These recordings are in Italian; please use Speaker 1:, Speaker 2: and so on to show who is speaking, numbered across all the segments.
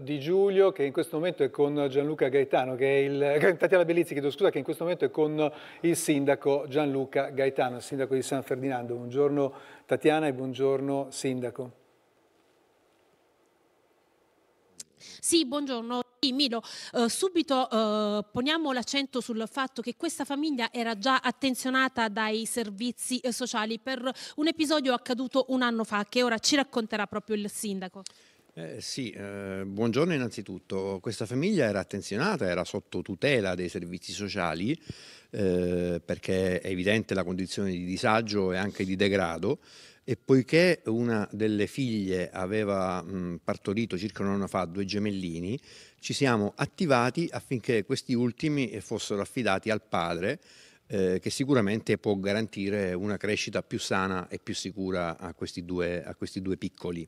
Speaker 1: Di Giulio che in questo momento è con Gianluca Gaetano, che è il, Tatiana Bellizzi, chiedo scusa, che in questo momento è con il sindaco Gianluca Gaetano, sindaco di San Ferdinando. Buongiorno Tatiana e buongiorno sindaco.
Speaker 2: Sì, buongiorno. Milo, eh, subito eh, poniamo l'accento sul fatto che questa famiglia era già attenzionata dai servizi eh, sociali per un episodio accaduto un anno fa che ora ci racconterà proprio il sindaco.
Speaker 3: Eh, sì, eh, buongiorno innanzitutto. Questa famiglia era attenzionata, era sotto tutela dei servizi sociali eh, perché è evidente la condizione di disagio e anche di degrado e poiché una delle figlie aveva mh, mm, partorito circa un anno fa due gemellini, ci siamo attivati affinché questi ultimi fossero affidati al padre eh, che sicuramente può garantire una crescita più sana e più sicura a questi due, a questi due piccoli.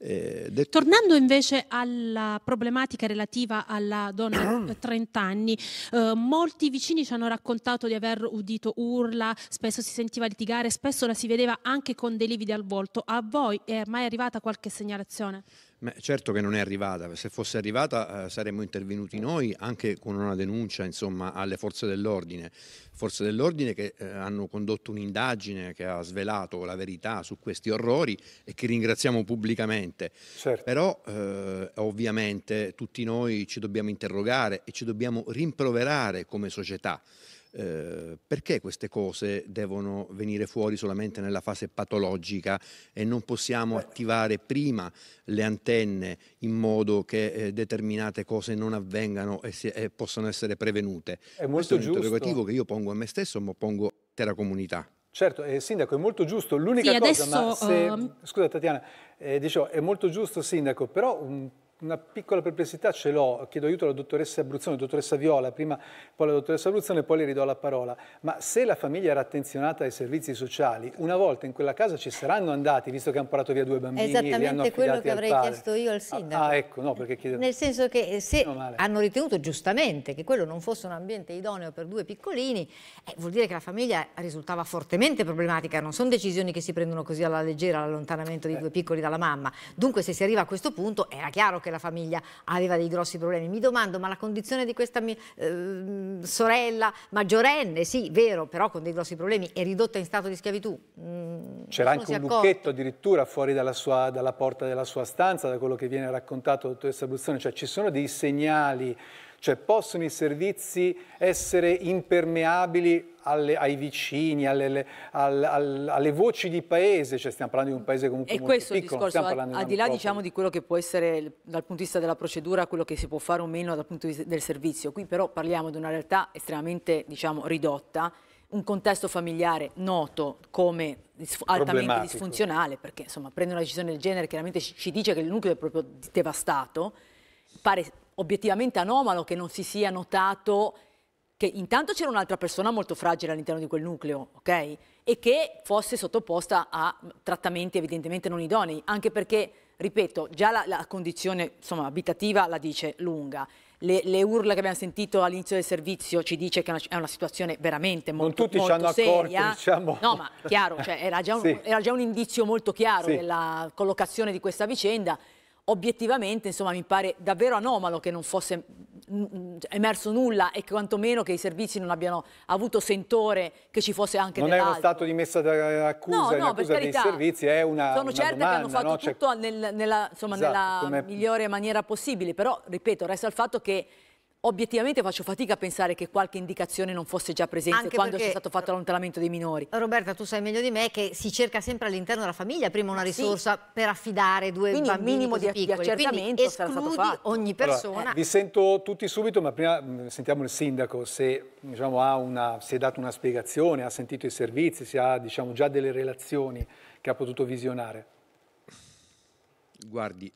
Speaker 3: Eh,
Speaker 2: Tornando invece alla problematica relativa alla donna 30 anni, eh, molti vicini ci hanno raccontato di aver udito urla, spesso si sentiva litigare, spesso la si vedeva anche con dei lividi al volto. A voi è mai arrivata qualche segnalazione?
Speaker 3: Beh, certo che non è arrivata, se fosse arrivata eh, saremmo intervenuti noi anche con una denuncia insomma, alle forze dell'ordine, forze dell'ordine che eh, hanno condotto un'indagine che ha svelato la verità su questi orrori e che ringraziamo pubblicamente. Certo. Però eh, ovviamente tutti noi ci dobbiamo interrogare e ci dobbiamo rimproverare come società eh, perché queste cose devono venire fuori solamente nella fase patologica e non possiamo Beh. attivare prima le antenne in modo che eh, determinate cose non avvengano e, si, e possano essere prevenute. È molto Questo giusto. è un interrogativo che io pongo a me stesso, ma pongo a comunità.
Speaker 1: Certo, eh, Sindaco, è molto giusto. L'unica sì, cosa, adesso, se, uh... scusa Tatiana, eh, dicevo, è molto giusto Sindaco, però un una piccola perplessità ce l'ho, chiedo aiuto alla dottoressa Abruzzone, dottoressa Viola, prima poi alla dottoressa Abruzzone e poi le ridò la parola, ma se la famiglia era attenzionata ai servizi sociali, una volta in quella casa ci saranno andati, visto che hanno portato via due bambini Esattamente quello che avrei chiesto io
Speaker 4: al ah, sindaco. Ah, ah
Speaker 1: ecco, no, perché chiedevo... Nel
Speaker 4: senso che se hanno ritenuto giustamente che quello non fosse un ambiente idoneo per due piccolini, eh, vuol dire che la famiglia risultava fortemente problematica, non sono decisioni che si prendono così alla leggera, l'allontanamento di eh. due piccoli dalla mamma, dunque se si arriva a questo punto era chiaro che che la famiglia aveva dei grossi problemi. Mi domando, ma la condizione di questa mia, eh, sorella maggiorenne, sì, vero, però con dei grossi problemi, è ridotta in stato di schiavitù?
Speaker 1: Mm, C'era anche un lucchetto addirittura fuori dalla, sua, dalla porta della sua stanza, da quello che viene raccontato dottoressa Bruzzone, cioè ci sono dei segnali cioè possono i servizi essere impermeabili alle, ai vicini, alle, alle, alle, voci di paese, cioè stiamo parlando di un paese comunque e molto piccolo. E questo il discorso, al di là diciamo,
Speaker 2: di quello che può essere dal punto di vista della procedura, quello che si può fare o meno dal punto di vista del servizio, qui però parliamo di una realtà estremamente diciamo, ridotta, un contesto familiare noto come altamente disfunzionale, perché insomma prendere una decisione del genere chiaramente ci dice che il nucleo è proprio devastato, pare obiettivamente anomalo che non si sia notato che intanto c'era un'altra persona molto fragile all'interno di quel nucleo, ok? E che fosse sottoposta a trattamenti evidentemente non idonei, anche perché, ripeto, già la, la condizione insomma, abitativa la dice lunga. Le, le, urla che abbiamo sentito all'inizio del servizio ci dice che è una, è una situazione veramente molto, non tutti molto ci hanno seria. Accorto, diciamo. No, ma chiaro, cioè, era, già un, sì. era, già un, indizio molto chiaro sì. della collocazione di questa vicenda obiettivamente insomma, mi pare davvero anomalo che non fosse mm, mm, emerso nulla e che quantomeno che i servizi non abbiano avuto sentore che ci fosse anche non è uno
Speaker 1: stato di messa d'accusa no, no, d'accusa dei servizi è una sono una certa domanda, che hanno fatto no? Cioè tutto
Speaker 2: nel, nella, insomma, esatto, nella migliore maniera possibile però ripeto resta il fatto che obiettivamente faccio fatica a pensare che qualche indicazione non fosse già presente Anche quando c'è stato fatto l'allontanamento dei minori. Roberta, tu sai meglio di me che si cerca sempre
Speaker 4: all'interno della famiglia prima una risorsa sì. per affidare due Quindi bambini minimo così di, piccoli. Di accertamento sarà stato fatto. ogni persona. Allora, eh. Vi
Speaker 1: sento tutti subito, ma prima mm, sentiamo il sindaco se, diciamo, ha una, si è dato una spiegazione, ha sentito i servizi, se ha diciamo, già delle relazioni che ha potuto visionare.
Speaker 3: Guardi,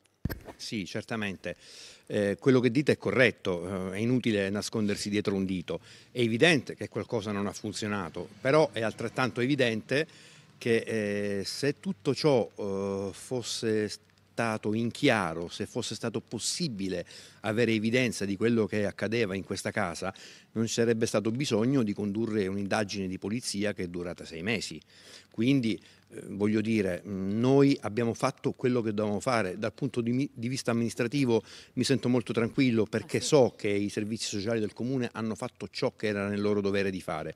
Speaker 3: sì, certamente. Eh, quello che dite è corretto, eh, è inutile nascondersi dietro un dito. È evidente che qualcosa non ha funzionato, però è altrettanto evidente che eh, se tutto ciò eh, fosse stato trattato in chiaro, se fosse stato possibile avere evidenza di quello che accadeva in questa casa, non ci sarebbe stato bisogno di condurre un'indagine di polizia che è durata sei mesi. Quindi eh, voglio dire, noi abbiamo fatto quello che dovevamo fare. Dal punto di, di vista amministrativo mi sento molto tranquillo ah, perché so che i servizi sociali del comune hanno fatto ciò che era nel loro dovere di fare.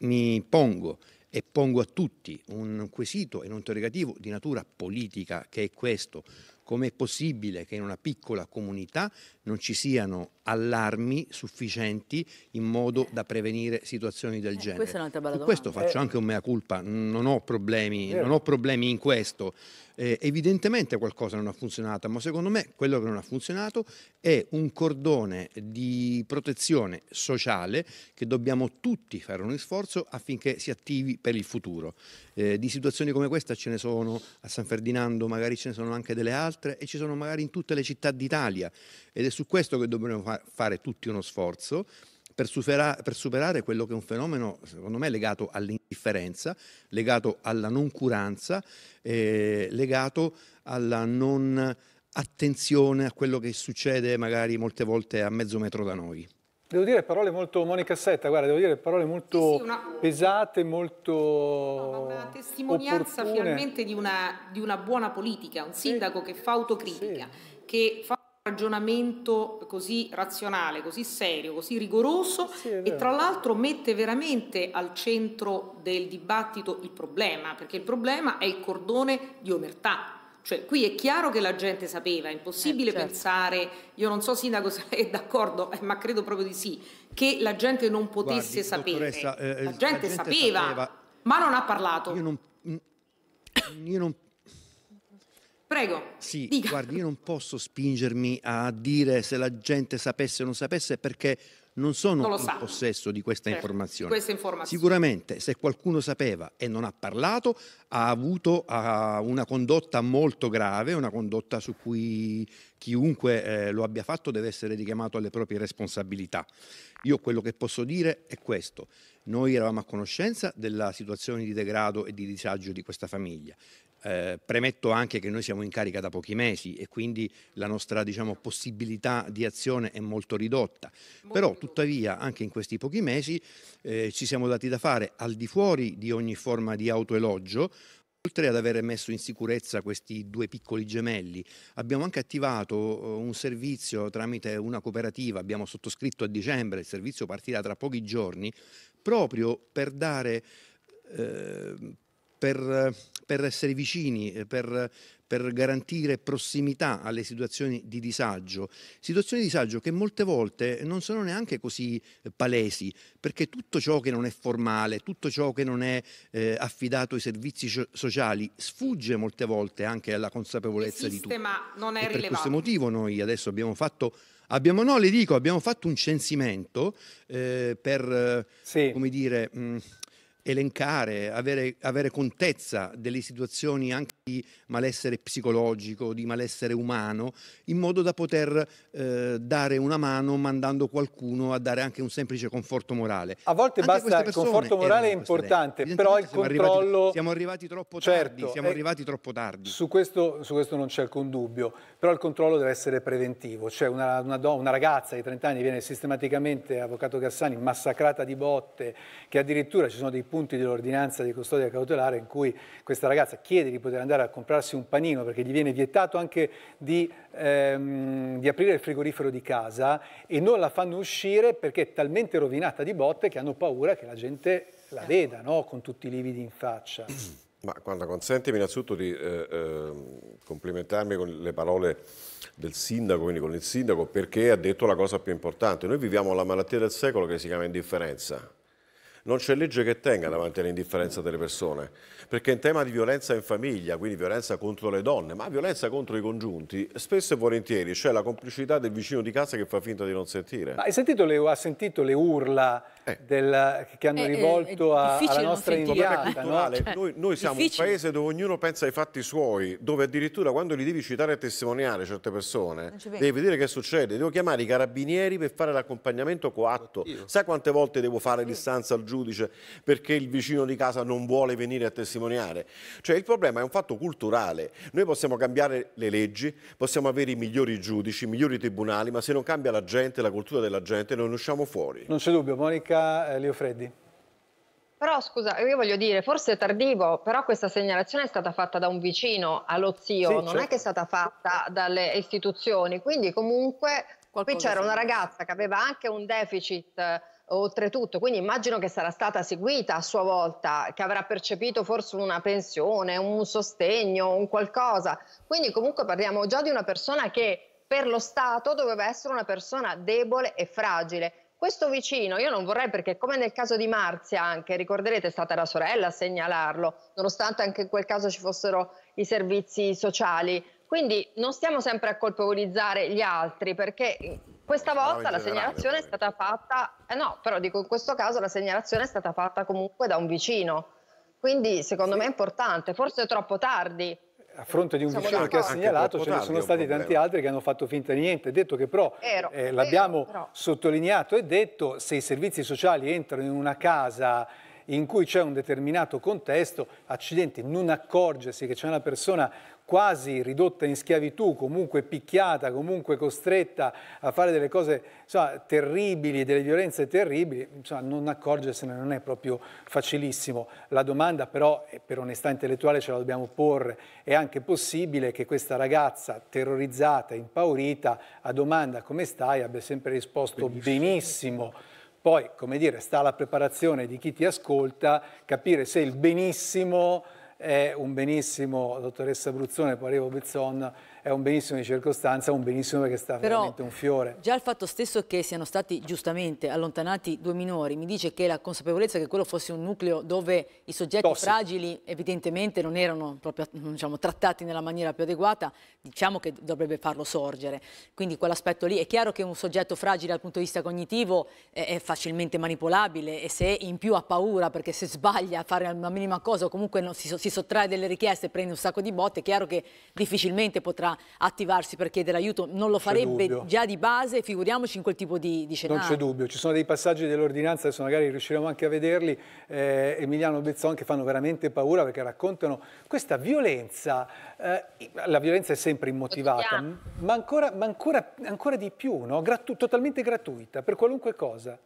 Speaker 3: Mi pongo e pongo a tutti un quesito e un interrogativo di natura politica che è questo. Com'è possibile che in una piccola comunità non ci siano allarmi sufficienti in modo da prevenire situazioni del eh, genere.
Speaker 2: Su questo faccio eh. anche
Speaker 3: un mea culpa, non ho problemi, non ho problemi in questo. Eh, evidentemente qualcosa non ha funzionato, ma secondo me quello che non ha funzionato è un cordone di protezione sociale che dobbiamo tutti fare uno sforzo affinché si attivi per il futuro. Eh, di situazioni come questa ce ne sono a San Ferdinando, magari ce ne sono anche delle altre e ci sono magari in tutte le città d'Italia. Ed è su questo che dobbiamo fa- fare tutti uno sforzo per, supera- per, superare quello che è un fenomeno, secondo me, legato all'indifferenza, legato alla noncuranza, eh, legato alla non attenzione a quello che succede magari molte volte a mezzo metro da noi.
Speaker 1: Devo dire parole molto, Monica Setta, guarda, devo dire parole molto sì, sì, una... pesate, molto no, Una testimonianza opportune. finalmente
Speaker 2: di una, di una, buona politica, un sindaco sì. che fa autocritica, che fa ragionamento così razionale, così serio, così rigoroso sì, e tra l'altro mette veramente al centro del dibattito il problema, perché il problema è il cordone di omertà. Cioè, qui è chiaro che la gente sapeva, è impossibile eh, certo. pensare, io non so Sindaco se è d'accordo, eh, ma credo proprio di sì, che la gente non potesse Guardi, sapere. Eh, la, gente la gente sapeva, sapeva, ma non ha parlato. Io non,
Speaker 3: io non Prego. Sì, dica. guardi, io non posso spingermi a dire se la gente sapesse o non sapesse perché non sono non in sa. possesso di questa, certo, informazione. questa, informazione. Sicuramente se qualcuno sapeva e non ha parlato ha avuto uh, una condotta molto grave, una condotta su cui chiunque eh, lo abbia fatto deve essere richiamato alle proprie responsabilità. Io quello che posso dire è questo. Noi eravamo a conoscenza della situazione di degrado e di disagio di questa famiglia. Eh, premetto anche che noi siamo in carica da pochi mesi e quindi la nostra diciamo, possibilità di azione è molto ridotta, molto però tuttavia anche in questi pochi mesi eh, ci siamo dati da fare al di fuori di ogni forma di autoelogio, Oltre ad aver messo in sicurezza questi due piccoli gemelli, abbiamo anche attivato eh, un servizio tramite una cooperativa, abbiamo sottoscritto a dicembre, il servizio partirà tra pochi giorni, proprio per dare, eh, per per essere vicini, eh, per, per garantire prossimità alle situazioni di disagio, situazioni di disagio che molte volte non sono neanche così eh, palesi, perché tutto ciò che non è formale, tutto ciò che non è eh, affidato ai servizi sociali sfugge molte volte anche alla consapevolezza di tutti.
Speaker 5: Non è e per questo
Speaker 3: motivo noi adesso abbiamo fatto Abbiamo, no, le dico, abbiamo fatto un censimento eh, per, sì. come dire, mh, mm, elencare, avere, avere contezza delle situazioni anche di malessere psicologico, di malessere umano, in modo da poter eh, dare una mano mandando qualcuno a dare anche un semplice conforto morale. A volte anche basta il conforto morale è importante, però il siamo controllo... Arrivati, siamo arrivati troppo certo,
Speaker 1: tardi, siamo eh, arrivati troppo tardi. Su questo, su questo non c'è alcun dubbio, però il controllo deve essere preventivo, cioè una, una, don, una ragazza di 30 anni viene sistematicamente, avvocato Cassani, massacrata di botte, che addirittura ci sono dei punti dell'ordinanza di custodia cautelare in cui questa ragazza chiede di poter andare andare a comprarsi un panino perché gli viene vietato anche di, ehm, di aprire il frigorifero di casa e non la fanno uscire perché è talmente rovinata di botte che hanno paura che la gente la certo. veda no? con tutti i lividi in faccia.
Speaker 6: Ma guarda, consentimi innanzitutto di eh, eh, complimentarmi con le parole del sindaco, quindi con il sindaco, perché ha detto la cosa più importante. Noi viviamo la malattia del secolo che si chiama indifferenza non c'è legge che tenga davanti all'indifferenza delle persone, perché in tema di violenza in famiglia, quindi violenza contro le donne, ma violenza contro i congiunti, spesso e volentieri c'è la complicità del vicino di casa che fa finta di non sentire. Ma hai sentito le, ha sentito le urla eh. del, che hanno eh, eh rivolto eh, a, alla nostra inviata? No? Cioè, noi, noi siamo difficile. un paese dove ognuno pensa ai fatti suoi, dove addirittura quando li devi citare e testimoniare certe persone, devi dire che succede, devo chiamare i carabinieri per fare l'accompagnamento coatto. Oddio. Sai quante volte devo fare distanza al giudice? giudice perché il vicino di casa non vuole venire a testimoniare. Cioè il problema è un fatto culturale. Noi possiamo cambiare le leggi, possiamo avere i migliori giudici, i migliori tribunali, ma se non cambia la gente, la cultura della gente, non usciamo fuori. Non c'è dubbio. Monica eh, Leofreddi.
Speaker 5: Però scusa, io voglio dire, forse è tardivo, però questa segnalazione è stata fatta da un vicino allo zio, sì, non certo. è che è stata fatta dalle istituzioni, quindi comunque Qualcosa qui c'era una ragazza che aveva anche un deficit oltretutto, quindi immagino che sarà stata seguita a sua volta, che avrà percepito forse una pensione, un sostegno, un qualcosa. Quindi comunque parliamo già di una persona che per lo Stato doveva essere una persona debole e fragile. Questo vicino, io non vorrei perché come nel caso di Marzia anche, ricorderete è stata la sorella a segnalarlo, nonostante anche in quel caso ci fossero i servizi sociali, quindi non stiamo sempre a colpevolizzare gli altri perché questa volta la segnalazione è stata fatta, eh no, però dico in questo caso la segnalazione è stata fatta comunque da un vicino. Quindi secondo sì. me è importante, forse è troppo tardi.
Speaker 1: A fronte di un Siamo vicino che ha segnalato, ce ne sono stati tanti altri che hanno fatto finta di niente. Detto che però, eh, l'abbiamo sottolineato e detto, se i servizi sociali entrano in una casa in cui c'è un determinato contesto, accidenti, non accorgersi che c'è una persona quasi ridotta in schiavitù, comunque picchiata, comunque costretta a fare delle cose insomma, terribili, delle violenze terribili, insomma, non accorgersene non è proprio facilissimo. La domanda però, per onestà intellettuale ce la dobbiamo porre, è anche possibile che questa ragazza terrorizzata, impaurita, a domanda come stai, abbia sempre risposto benissimo. benissimo. Poi, come dire, sta alla preparazione di chi ti ascolta capire se il benissimo è un benissimo dottoressa Bruzzone, poi arrivo Bezzon, è un benissimo di circostanza, un benissimo perché sta Però, veramente un fiore.
Speaker 2: Già il fatto stesso che siano stati giustamente allontanati due minori mi dice che la consapevolezza che quello fosse un nucleo dove i soggetti Tossi. fragili evidentemente non erano proprio diciamo, trattati nella maniera più adeguata, diciamo che dovrebbe farlo sorgere. Quindi quell'aspetto lì è chiaro che un soggetto fragile dal punto di vista cognitivo è facilmente manipolabile e se in più ha paura perché se sbaglia a fare una minima cosa o comunque si, si sottrae delle richieste e prende un sacco di botte, è chiaro che difficilmente potrà attivarsi per chiedere aiuto, non lo farebbe già di base, figuriamoci in quel tipo di, di scenario. Non c'è
Speaker 1: dubbio, ci sono dei passaggi dell'ordinanza, adesso magari riusciremo anche a vederli, eh, Emiliano Bezzon che fanno veramente paura perché raccontano questa violenza, eh, la violenza è sempre immotivata, ma, ancora, ma ancora,
Speaker 7: ancora di più, no? Gratu totalmente gratuita, per qualunque cosa.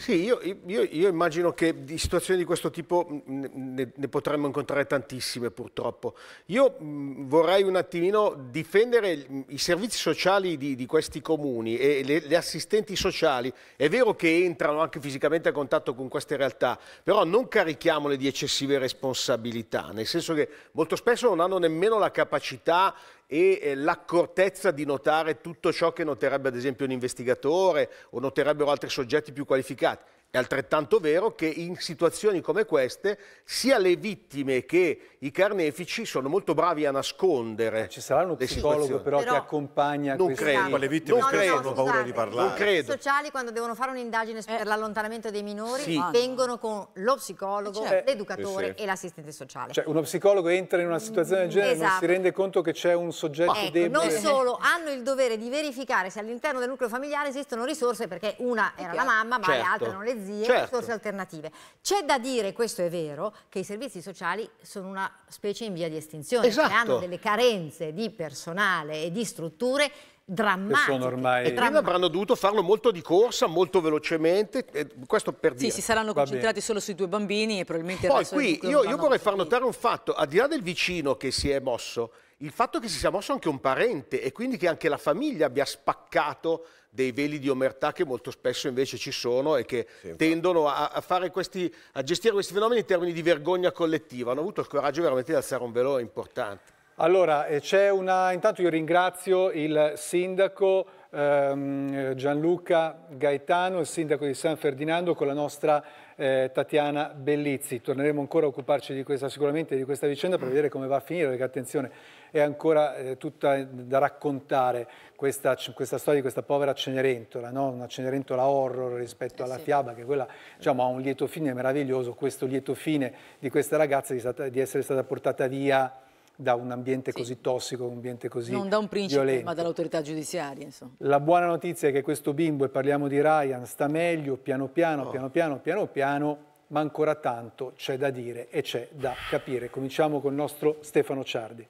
Speaker 7: Sì, io, io, io, immagino che di situazioni di questo tipo mm, ne, ne potremmo incontrare tantissime purtroppo. Io mm, vorrei un attimino difendere mm, i servizi sociali di, di questi comuni e le, le, assistenti sociali. È vero che entrano anche fisicamente a contatto con queste realtà, però non carichiamole di eccessive responsabilità, nel senso che molto spesso non hanno nemmeno la capacità e eh, l'accortezza di notare tutto ciò che noterebbe ad esempio un investigatore o noterebbero altri soggetti più qualificati. È altrettanto vero che in situazioni come queste sia le vittime che i carnefici sono molto bravi a nascondere. Ci sarà uno psicologo però, però, che accompagna non questi... credo. Ma le vittime non credo. hanno paura di parlare. Non credo. I
Speaker 4: sociali quando devono fare un'indagine eh. per l'allontanamento dei minori sì. vengono con lo psicologo, cioè, l'educatore sì. e l'assistente sociale. Cioè
Speaker 1: uno psicologo entra in una situazione del genere e esatto. non si esatto. rende conto che c'è un soggetto ecco, debole. Non solo,
Speaker 4: hanno il dovere di verificare se all'interno del nucleo familiare esistono risorse perché una era eh, la mamma ma certo. le altre non le frenesie, certo. risorse alternative. C'è da dire, questo è vero, che i servizi sociali sono una specie in via di
Speaker 7: estinzione, cioè esatto. hanno delle
Speaker 4: carenze di personale e di strutture drammatiche. Sono
Speaker 7: ormai... E prima avranno dovuto farlo molto di corsa, molto velocemente, questo per dire. Sì, si saranno concentrati
Speaker 2: solo sui due bambini e probabilmente... Poi qui io, io
Speaker 7: vorrei far notare un fatto, al di là del vicino che si è mosso, il fatto che si sia mosso anche un parente e quindi che anche la famiglia abbia spaccato dei veli di omertà che molto spesso invece ci sono e che sì, tendono a, a, questi, a gestire questi fenomeni in termini di vergogna collettiva. Hanno avuto il coraggio veramente di alzare un velo importante. Allora,
Speaker 1: eh, c'è una... intanto io ringrazio il sindaco ehm, Gianluca Gaetano, il sindaco di San Ferdinando, con la nostra eh, Tatiana Bellizzi. Torneremo ancora a occuparci di questa, sicuramente di questa vicenda per vedere come va a finire, perché attenzione, è ancora eh, tutta da raccontare questa, questa, storia di questa povera Cenerentola, no? una Cenerentola horror rispetto eh alla sì. Fiaba, che quella diciamo, ha un lieto fine meraviglioso, questo lieto fine di questa ragazza di, stata, di essere stata portata via da un ambiente sì. così tossico, un ambiente così Non da un principe, violento. ma
Speaker 2: dall'autorità giudiziaria, insomma.
Speaker 1: La buona notizia è che questo bimbo, e parliamo di Ryan, sta meglio, piano piano, oh. piano piano, piano piano, ma ancora tanto c'è da dire e c'è da capire. Cominciamo col nostro Stefano Ciardi.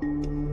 Speaker 2: thank you